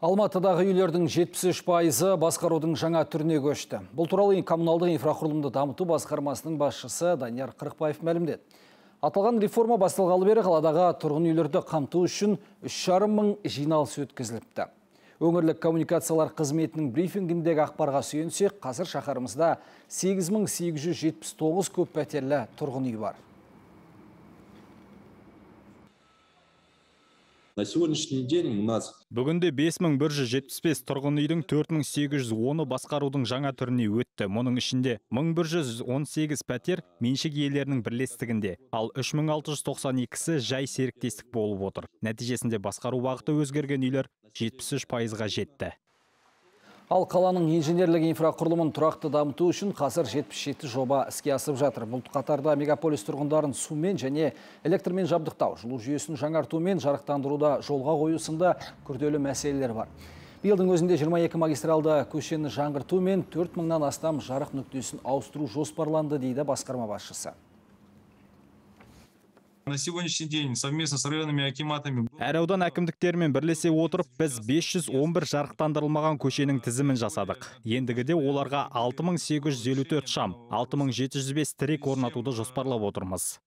Алматыдағы үйлердің 73 пайызы басқарудың жаңа түріне көшті. Бұл туралы коммуналдық инфрақұрылымды дамыту басқармасының басшысы Данияр Қырықбаев мәлімдеді. Аталған реформа басталғалы бері қаладағы тұрғын үйлерді қамту үшін 3,5 мың жиналыс өткізіліпті. Өңірлік коммуникациялар қызметінің брифингіндегі ақпарға сүйенсек, қазір шақарымызда 8879 көп пәтерлі тұрғын үй бар. на сегодняшний день у нас бүгінде 5175 тұрғын үйдің 4810-ы басқарудың жаңа түріне өтті мұның ішінде 1118 пәтер меншік иелерінің бірлестігінде ал 3692-сі жай серіктестік болып отыр нәтижесінде басқару бағыты өзгерген үйлер 73 пайызға жетті Ал қаланың инженерлік инфрақұрылымын тұрақты дамыту үшін қазір 77 жоба іске асып жатыр. Бұл қатарда мегаполис тұрғындарын сумен және электрмен жабдықтау, жылу жүйесін жаңарту мен жарықтандыруда жолға қою күрделі мәселелер бар. Биылдың өзінде 22 магистралды көшені жаңғырту мен 4 мыңнан астам жарық нүктесін ауыстыру жоспарланды дейді басқарма басшысы на сегодняшний день совместно с районными акиматами әр аудан әкімдіктерімен бірлесе отырып біз 511 жарықтандырылмаған көшенің тізімін жасадық ендігіде оларға 6854 шам 6705 тірек орнатуды жоспарлап отырмыз